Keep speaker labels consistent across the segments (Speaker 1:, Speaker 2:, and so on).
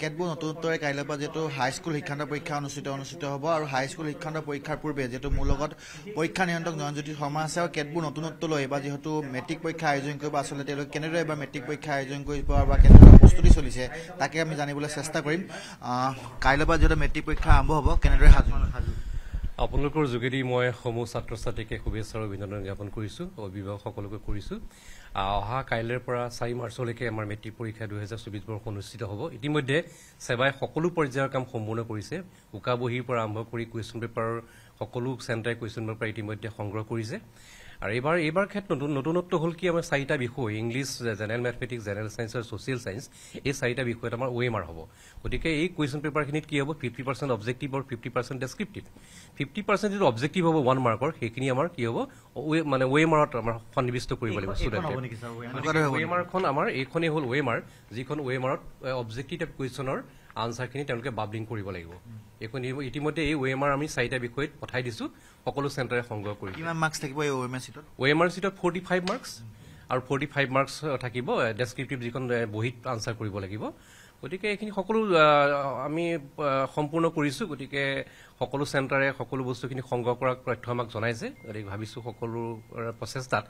Speaker 1: কেতবোৰ নতুন কাইলৈ পৰা যিহেতু হাইস্কুল শিক্ষান্ত পৰীক্ষা অনুষ্ঠিত অনুষ্ঠিত হ'ব আৰু হাইস্কুল শিক্ষান্ত পৰীক্ষাৰ পূৰ্বে যিহেতু মোৰ লগত পৰীক্ষা নিয়ন্ত্ৰক নয়নজ্যোতি শৰ্মা আছে আৰু কেতবোৰ নতুনত্বলৈ বা যিহেতু মেট্ৰিক পৰীক্ষা আয়োজন কৰিব আচলতে তেওঁলোকে কেনেদৰে এবাৰ মেট্ৰিক পৰীক্ষা আয়োজন কৰিব বা কেনেদৰে প্ৰস্তুতি চলিছে তাকে আমি জানিবলৈ চেষ্টা কৰিম কাইলৈ পৰা যিহেতু মেট্ৰিক পৰীক্ষা আৰম্ভ হ'ব কেনেদৰে সাজু
Speaker 2: আপোনালোকৰ যোগেদি মই সমূহ ছাত্ৰ ছাত্ৰীকে শুভেচ্ছা আৰু অভিনন্দন জ্ঞাপন কৰিছোঁ অভিভাৱকসকলকো কৰিছোঁ অহা কাইলৈৰ পৰা চাৰি মাৰ্চলৈকে আমাৰ মেট্ৰিক পৰীক্ষা দুহেজাৰ চৌবিছ বৰ্ষ অনুষ্ঠিত হ'ব ইতিমধ্যে ছেবাই সকলো পৰ্যায়ৰ কাম সম্পূৰ্ণ কৰিছে উকা বহীৰ পৰা আৰম্ভ কৰি কুৱেশ্যন পেপাৰৰ সকলো চেণ্টাৰে কুৱেশ্যন পেপাৰ ইতিমধ্যে সংগ্ৰহ কৰিছে আৰু এইবাৰ এইবাৰ ক্ষেত্ৰত নতুনত্ব হ'ল কি আমাৰ চাৰিটা বিষয় English general mathematics general science আৰু ছ'চিয়েল চাইন্স এই চাৰিটা বিষয়ত আমাৰ ৱে মাৰ হ'ব গতিকে এই কুৱেশ্যন পেপাৰখিনিত কি হ'ব ফিফটি পাৰ্চেণ্ট অবজেক্টিভ আৰু fifty percent descriptive fifty percent যিটো অবজেক্টিভ হ'ব ওৱান মাৰ্কৰ সেইখিনি আমাৰ কি হ'ব মানে ৱে মাৰত আমাৰ সন্নিৱিষ্ট কৰিব লাগিব ষ্টুডেণ্টে ৱে মাৰ্কখন আমাৰ এইখনেই হ'ল ৱে মাৰ যিখন ৱে মাৰত অবজেক্টিভ কুৱেশ্যনৰ আনচাৰখিনি তেওঁলোকে বাবলিং কৰিব লাগিব এইখন ইতিমধ্যে এই ৱে এম আৰ আমি চাৰিটা বিষয়ত পঠাই দিছোঁ সকলো চেণ্টাৰে সংগ্ৰহ কৰি কিমান এম আৰ চিটত ফৰ্টি ফাইভ মাৰ্কছ আৰু ফৰ্টি ফাইভ মাৰ্কছ থাকিব ডেছক্ৰিপটিভ যিখন বহীত আনচাৰ কৰিব লাগিব গতিকে এইখিনি সকলো আমি সম্পূৰ্ণ কৰিছোঁ গতিকে সকলো চেণ্টাৰে সকলো বস্তুখিনি সংগ্ৰহ কৰাৰ তথ্য আমাক জনাইছে গতিকে ভাবিছোঁ সকলো প্ৰচেষ্টাত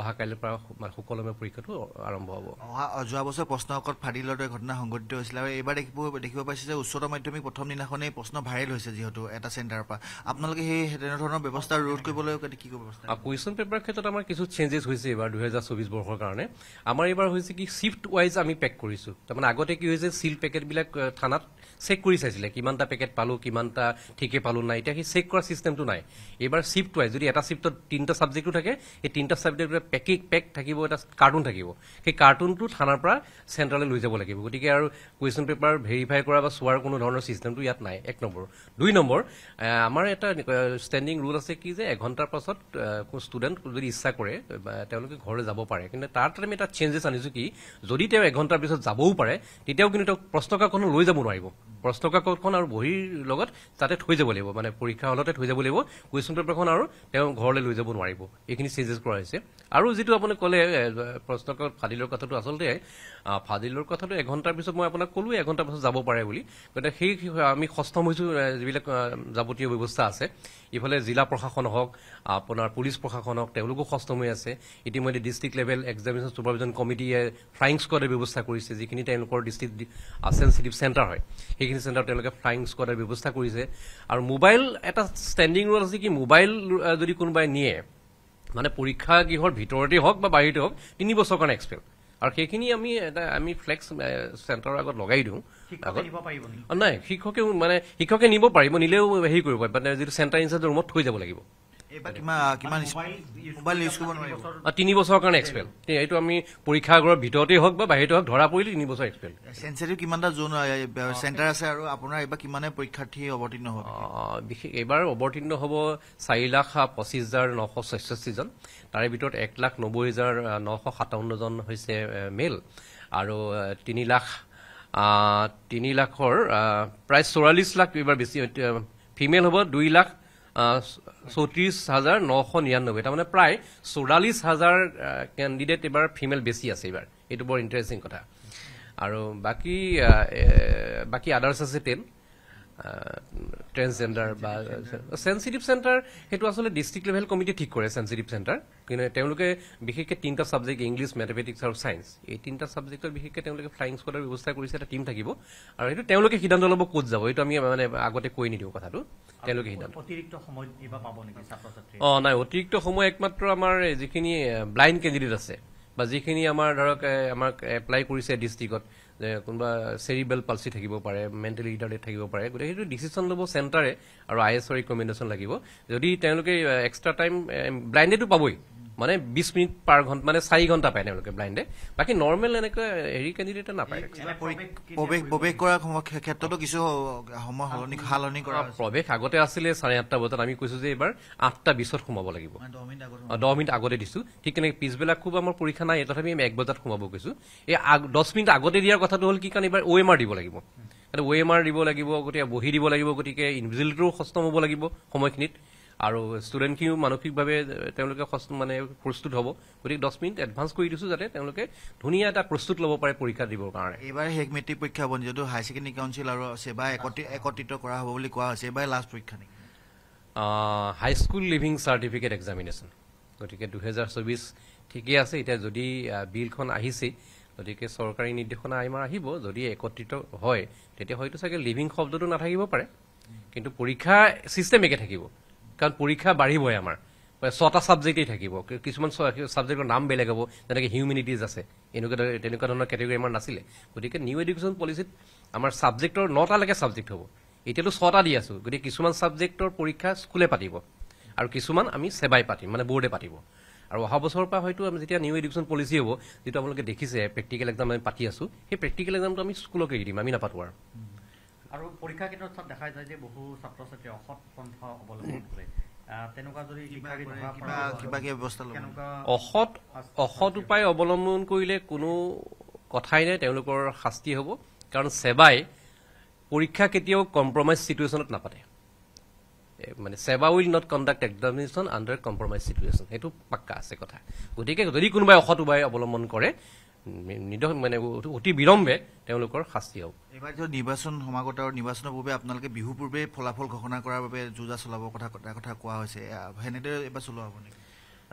Speaker 2: অহা কাইলৈ পৰা সুকলমে পৰীক্ষাটো আৰম্ভ হ'ব অহা যোৱা বছৰ প্ৰশ্নকত ফাদিলৰ দৰে ঘটনা সংঘটিত হৈছিলে আৰু
Speaker 1: এইবাৰ দেখিব দেখিব পাইছে যে উচ্চতৰ মাধ্যমিক প্ৰথম দিনাখনেই প্ৰশ্ন ভাইৰেল হৈছে যিহেতু এটা চেণ্টাৰৰ পৰা
Speaker 2: আপোনালোকে সেই তেনেধৰণৰ ব্যৱস্থা ৰোধ কৰিবলৈ কি ব্যৱস্থা কুৱেশ্যন পেপাৰৰ ক্ষেত্ৰত আমাৰ কিছু চেঞ্জেছ হৈছে এইবাৰ দুহেজাৰ চৌবিছ বৰ্ষৰ কাৰণে আমাৰ এইবাৰ হৈছে কি শ্বিফ্ট ৱাইজ আমি পেক কৰিছোঁ তাৰমানে আগতে কি হৈছে চিল পেকেটবিলাক থানাত চেক কৰি চাইছিলে কিমানটা পেকেট পালোঁ কিমানটা ঠিকে পালোঁ নাই এতিয়া সেই চেক কৰা চিষ্টেমটো নাই এইবাৰ চিফ্ট ৱাইজ যদি এটা চিফ্টত তিনিটা ছাবজেক্টো থাকে সেই তিনিটা ছাবজেক্টৰ পেকিং পেক থাকিব এটা কাৰ্টুন থাকিব সেই কাৰ্টুনটো থানাৰ পৰা চেণ্টাৰলৈ লৈ যাব লাগিব গতিকে আৰু কুৱেশ্যন পেপাৰ ভেৰিফাই কৰা বা চোৱাৰ কোনো ধৰণৰ চিষ্টেমটো ইয়াত নাই এক নম্বৰ দুই নম্বৰ আমাৰ এটা ষ্টেণ্ডিং ৰুল আছে কি যে এঘণ্টাৰ পাছত ষ্টুডেণ্ট যদি ইচ্ছা কৰে তেওঁলোকে ঘৰলৈ যাব পাৰে কিন্তু তাৰ তাত আমি এটা চেঞ্জেছ আনিছোঁ কি যদি তেওঁ এঘণ্টাৰ পিছত যাবও পাৰে তেতিয়াও কিন্তু কিন্তু তেওঁক প্ৰশ্নকাকখনো লৈ যাব নোৱাৰিব প্ৰশ্নকাকখন আৰু বহীৰ লগত তাতে থৈ যাব লাগিব মানে পৰীক্ষা হলতে থৈ যাব লাগিব কুৱেশ্যন পেপাৰখন আৰু তেওঁ ঘৰলৈ লৈ যাব নোৱাৰিব এইখিনি চেঞ্জেছ কৰা হৈছে আৰু যিটো আপুনি ক'লে প্ৰশ্নকাকত ফাদিলৰ কথাটো আচলতে ফাদিলৰ কথাটো এঘণ্টাৰ পিছত মই আপোনাক ক'লোঁ এঘণ্টাৰ পিছত যাব পাৰে বুলি গতিকে সেই আমি সষ্টম হৈছোঁ যিবিলাক যাৱতীয় ব্যৱস্থা আছে ইফালে জিলা প্ৰশাসন হওক আপোনাৰ পুলিচ প্ৰশাসন হওক তেওঁলোকো সষ্টম হৈ আছে ইতিমধ্যে ডিষ্ট্ৰিক্ট লেভেল এক্সামিনেশ্যন চুপাৰভিজন কমিটিয়ে ফ্লাইং স্কোৱাডৰ ব্যৱস্থা কৰিছে যিখিনি তেওঁলোকৰ ডিষ্ট্ৰিক্ট আৰু চেঞ্চিটিভ চেণ্টাৰ হয় সেইখিনি চেণ্টাৰত তেওঁলোকে ফ্লাইং স্কোৱাডৰ ব্যৱস্থা কৰিছে আৰু মোবাইল এটা ষ্টেণ্ডিং ৰুল আছে কি মোবাইল যদি কোনোবাই নিয়ে মানে পৰীক্ষা পৰীক্ষাগৃহৰ ভিতৰতে হওক বা বাহিৰতে হওক তিনি বছৰ কাৰণে এক্সপেল আৰু সেইখিনি আমি এটা আমি ফ্লেক্স চেণ্টাৰৰ আগত লগাই দিওঁ নাই শিক্ষকেও মানে শিক্ষকে নিব পাৰিব নিলেও হেৰি কৰিব পাৰিব মানে যিটো চেণ্টাৰ ইনচাৰ্জ ৰুমত থৈ যাব লাগিব তিনি বছৰৰ কাৰণে এক্সপেল এইটো আমি পৰীক্ষাগাৰৰ ভিতৰতে হওক বা বাহিৰতে হওক ধৰা পৰিলে তিনি বছৰ এক্সপেল
Speaker 1: চেঞ্চাৰিটো কিমানটা
Speaker 2: জোন চেণ্টাৰ আছে আৰু আপোনাৰ এইবাৰ কিমানে পৰীক্ষাৰ্থী অৱতীৰ্ণ হ'ব বিশেষ এইবাৰ অৱতীৰ্ণ হ'ব চাৰি লাখ পঁচিছ হাজাৰ নশ ছয়ষষ্ঠিজন তাৰে ভিতৰত এক লাখ নব্বৈ হাজাৰ নশ সাতাৱন্নজন হৈছে মেল আৰু তিনি লাখ তিনি লাখৰ প্ৰায় চৌৰাল্লিছ লাখ এইবাৰ বেছি ফিমেল হ'ব দুই লাখ চৌত্ৰিছ হাজাৰ নশ নিৰান্নব্বৈ তাৰমানে প্ৰায় চৌৰাল্লিছ হাজাৰ কেণ্ডিডেট এইবাৰ ফিমেল বেছি আছে এইবাৰ এইটো বৰ ইণ্টাৰেষ্টিং কথা আৰু বাকী বাকী আদাৰ্ছ আছে টেন ট্ৰেন্সজেণ্ডাৰ বা চেঞ্চিটিভ চেণ্টাৰ সেইটো আচলতে ডিষ্ট্ৰিক্ট লেভেল কমিটি ঠিক কৰে চেঞ্চিটিভ চেণ্টাৰ কিন্তু তেওঁলোকে বিশেষকৈ তিনিটা ছাবজেক্ট ইংলিছ মেথমেটিক্স আৰু ছায়েন্স এই তিনিটা ছাবজেক্টত বিশেষকৈ তেওঁলোকে ফ্লাইং স্কোৱাডৰ ব্যৱস্থা কৰিছে এটা টিম থাকিব আৰু সেইটো তেওঁলোকে সিদ্ধান্ত ল'ব ক'ত যাব এইটো আমি মানে আগতে কৈ নিদিওঁ কথাটো তেওঁলোকে সিদ্ধান্ত অঁ নাই অতিৰিক্ত সময় একমাত্ৰ আমাৰ যিখিনি ব্লাইণ্ড কেণ্ডিডেট আছে বা যিখিনি আমাৰ ধৰক আমাক এপ্লাই কৰিছে ডিষ্ট্ৰিক্টত কোনোবা চেৰিবেল পালচি থাকিব পাৰে মেণ্টেলি ৰিটাৰ্ডেড থাকিব পাৰে গতিকে সেইটো ডিচিশ্যন ল'ব চেণ্টাৰে আৰু আই এছৰ ৰিকমেণ্ডেশ্যন লাগিব যদি তেওঁলোকে এক্সট্ৰা টাইম ব্লাইণ্ডেডো পাবই মানে বিছ মিনিট পাৰ ঘণ্টা মানে চাৰি ঘণ্টা পায় তেওঁলোকে ব্লাইণ্ডে বাকী নৰ্মেল এনেকুৱা হেৰি কেণ্ডিডেটে নাপায় প্ৰৱেশ কৰাৰ ক্ষেত্ৰতো কিছু সময় সলনি সালনি কৰা প্ৰৱেশ আগতে আছিলে চাৰে আঠটা বজাত আমি কৈছোঁ যে এইবাৰ আঠটা বিছত সোমাব লাগিব দহ মিনিট আগতে দিছোঁ ঠিক তেনেকৈ পিছবেলা খুব আমাৰ পৰীক্ষা নাই তথাপি আমি এক বজাত সোমাব কৈছোঁ এই দহ মিনিট আগতে দিয়াৰ কথাটো হ'ল কি কাৰণ এইবাৰ অ' এম দিব লাগিব ৱে এম আৰ দিব লাগিব গতিকে বহি দিব লাগিব গতিকে ইনভিজিলিটিও সষ্টম হ'ব লাগিব সময়খিনিত আৰু ষ্টুডেণ্টখিনিও মানসিকভাৱে তেওঁলোকে মানে প্ৰস্তুত হ'ব গতিকে দহ মিনিট এডভান্স কৰি দিছোঁ যাতে তেওঁলোকে ধুনীয়া এটা প্ৰস্তুত ল'ব পাৰে পৰীক্ষা দিবৰ কাৰণে এইবাৰ শেষ মেট্ৰিক পৰীক্ষা হ'ব যিহেতু
Speaker 1: হাই ছেকেণ্ডেৰী কাউঞ্চিল আৰু সেৱা একত্ৰিত কৰা হ'ব বুলি কোৱা হৈছে এইবাৰ লাষ্ট পৰীক্ষা নেকি
Speaker 2: হাইস্কুল লিভিং চাৰ্টিফিকেট এক্সামিনেশ্যন গতিকে দুহেজাৰ চৌবিছ ঠিকেই আছে এতিয়া যদি বিলখন আহিছে গতিকে চৰকাৰী নিৰ্দেশনা আমাৰ আহিব যদি একত্ৰিত হয় তেতিয়া হয়তো চাগে লিভিং শব্দটো নাথাকিব পাৰে কিন্তু পৰীক্ষা ছিষ্টেম একে থাকিব কাৰণ পৰীক্ষা বাঢ়িবই আমাৰ ছটা ছাবজেক্টেই থাকিব কিছুমান ছাবজেক্টৰ নাম বেলেগ হ'ব যেনেকৈ হিউমেনিটিজ আছে এনেকুৱা তেনেকুৱা ধৰণৰ কেটেগৰী আমাৰ নাছিলে গতিকে নিউ এডুকেশ্যন পলিচিত আমাৰ ছাবজেক্টৰ নটালৈকে ছাবজেক্ট হ'ব এতিয়াতো ছটা দি আছোঁ গতিকে কিছুমান ছাবজেক্টৰ পৰীক্ষা স্কুলে পাতিব আৰু কিছুমান আমি চেবাই পাতিম মানে বৰ্ডে পাতিব আৰু অহা বছৰৰ পৰা হয়তো আমি যেতিয়া নিউ এডুকেশ্যন পলিচি হ'ব যিটো আপোনালোকে দেখিছে প্ৰেক্টিকেল এক্সাম আমি পাতি আছোঁ সেই প্ৰেক্টিকেল এক্সামটো আমি স্কুলকে দি দিম আমি নাপাতোঁ আৰু আৰু পৰীক্ষা কেন্দ্ৰত দেখা যায় যে বহু ছাত্ৰ ছাত্ৰীয়ে অসৎ পন্থা অৱলম্বন কৰে অসৎ অসৎ উপায় অৱলম্বন কৰিলে কোনো কথাই নাই তেওঁলোকৰ শাস্তি হ'ব কাৰণ ছেবাই পৰীক্ষা কেতিয়াও কম্প্ৰমাইজ ছিটুৱেশ্যনত নাপাতে মানে SEBA will not conduct examination under compromise situation সেইটো পাক্কা আছে কথা গতিকে যদি কোনোবাই অসৎ উপায় অৱলম্বন কৰে নিদ মানে অতি বিলম্বে তেওঁলোকৰ শাস্তি হ'ব
Speaker 1: নিৰ্বাচন নিৰ্বাচন সমাগত আৰ নিৰ্বাচনেৰ পূৰ্বে আপনাদেৰ বিহু পূৰ্বে ফলাফল ঘোষণা কৰাৰ কৰাৰ যোজা চলাব কথা কথা কোয়া হয়েছে এবাৰ চলাব নাকি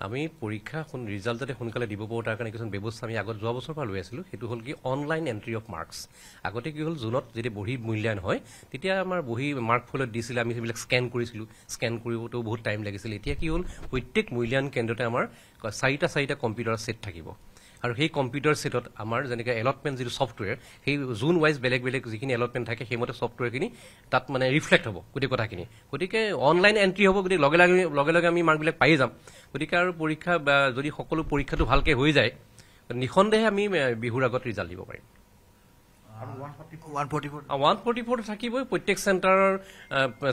Speaker 2: আমি পৰীক্ষা ৰিজাল্ট যাতে সোনকালে দিব পাৰোঁ তাৰ কাৰণে কিছুমান ব্যৱস্থা আমি আগত যোৱা বছৰৰ পৰা লৈ আছিলোঁ সেইটো হল কি অনলাইন এণ্ট্ৰি অফ মাৰ্কছ আগতে কি হল জুনত যদি বহি মূল্যায়ন হয় তেতিয়া আমাৰ বহী মাৰ্ক ফলত দিছিল আমি সেইবিলাক স্কেন কৰিছিলোঁ স্কেন কৰবো বহুত টাইম লাগিছিল এতিয়া কি হল প্ৰত্যেক মূল্যায়ন কেন্দ্ৰতে আমাৰ চাৰিটা চাৰিটা কম্পিউটাৰ ছেট থাকিব আৰু সেই কম্পিউটাৰ ছেটত আমাৰ যেনেকৈ এলটমেণ্ট যিটো ছফ্টৱেৰ সেই জোন ৱাইজ বেলেগ বেলেগ যিখিনি এলটমেণ্ট থাকে সেইমতে ছফ্টৱেৰখিনি তাত মানে ৰিফ্লেক্ট হ'ব গোটেই কথাখিনি গতিকে অনলাইন এণ্ট্ৰি হ'ব গতিকে লগে লগে লগে লগে আমি মাৰ্কবিলাক পাই যাম গতিকে আৰু পৰীক্ষা বা যদি সকলো পৰীক্ষাটো ভালকৈ হৈ যায় নিঃসন্দেহে আমি বিহুৰ আগত ৰিজাল্ট দিব পাৰিম
Speaker 1: ওৱান
Speaker 2: ফৰ্টি ফ'ৰ থাকিবই প্ৰত্যেক চেণ্টাৰৰ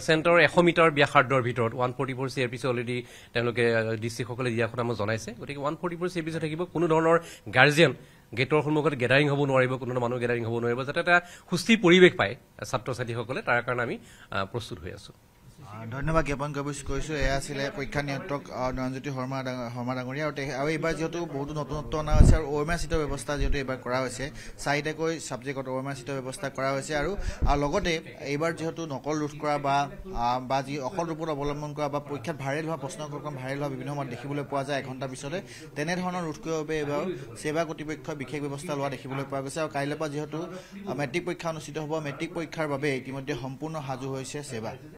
Speaker 2: চেণ্টাৰৰ এশ মিটাৰ ব্যাসাৰ্ধৰ ভিতৰত one forty four C R P C already তেওঁলোকে ডি চি সকলে দিয়া কথা মই জনাইছে গতিকে one forty four C R P C থাকিব কোনো ধৰণৰ গাৰ্জেন গেটৰ সন্মুখত গেডাৰিং হ'ব নোৱাৰিব কোনো ধৰণৰ মানুহ গেডাৰিং হ'ব নোৱাৰিব যাতে এটা সুস্থিৰ পৰিৱেশ পায় ছাত্ৰ ছাত্ৰীসকলে তাৰ কাৰণে আমি প্ৰস্তুত হৈ আছোঁ
Speaker 1: ধন্যবাদ জ্ঞাপন কৈছোঁ এয়া আছিলে পৰীক্ষা নিয়ন্ত্ৰক নয়নজ্যোতি শৰ্মা শৰ্মা ডাঙৰীয়া আৰু আৰু এইবাৰ যিহেতু বহুতো নতুনত্ব অনা হৈছে আৰু অৰুমীয়া চিটৰ ব্যৱস্থা যিহেতু এইবাৰ কৰা হৈছে চাৰিটাকৈ ছাবজেক্টত অৰুমীয়া চিটৰ ব্যৱস্থা কৰা হৈছে আৰু লগতে এইবাৰ যিহেতু নকল ৰোধ কৰা বা যি অকল ৰূপত অৱলম্বন কৰা বা পৰীক্ষাত ভাইৰেল হোৱা প্ৰশ্নকৰ ভাইৰেল হোৱা বিভিন্ন সময়ত দেখিবলৈ পোৱা যায় এঘণ্টাৰ পিছতে তেনেধৰণৰ ৰোধ কৰিবৰ বাবে এইবাৰ সেৱা কৰ্তৃপক্ষই বিশেষ ব্যৱস্থা লোৱা দেখিবলৈ পোৱা গৈছে আৰু কাইলৈ পৰা যিহেতু মেট্ৰিক পৰীক্ষা অনুষ্ঠিত হ'ব মেট্ৰিক পৰীক্ষাৰ বাবে ইতিমধ্যে সম্পূৰ্ণ সাজু হৈছে সেৱা